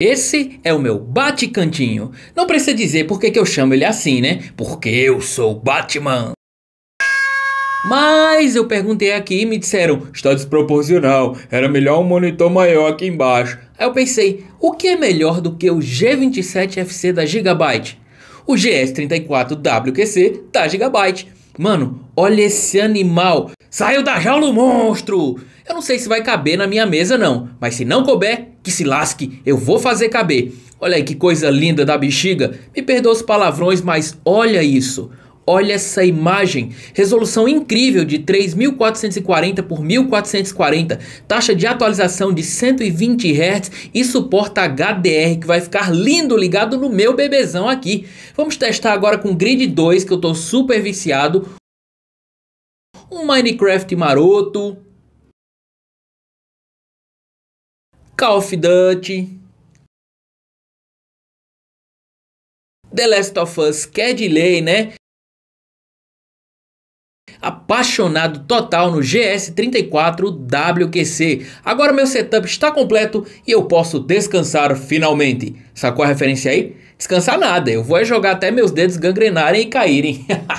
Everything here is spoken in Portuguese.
Esse é o meu Bate-Cantinho. Não precisa dizer por que eu chamo ele assim, né? Porque eu sou Batman. Mas eu perguntei aqui e me disseram: está desproporcional, era melhor um monitor maior aqui embaixo. Aí eu pensei: o que é melhor do que o G27FC da Gigabyte? O GS34WQC da Gigabyte. Mano, olha esse animal. Saiu da jaula o monstro. Eu não sei se vai caber na minha mesa não, mas se não couber, que se lasque, eu vou fazer caber. Olha aí que coisa linda da bexiga. Me perdoa os palavrões, mas olha isso. Olha essa imagem, resolução incrível de 3440 por 1440, taxa de atualização de 120 Hz e suporta HDR que vai ficar lindo ligado no meu bebezão aqui. Vamos testar agora com Grid 2 que eu tô super viciado. Um Minecraft maroto. Call of Duty. The Last of Us, quer é delay, né? apaixonado total no GS34WQC. Agora meu setup está completo e eu posso descansar finalmente. Sacou é a referência aí? Descansar nada, eu vou é jogar até meus dedos gangrenarem e caírem.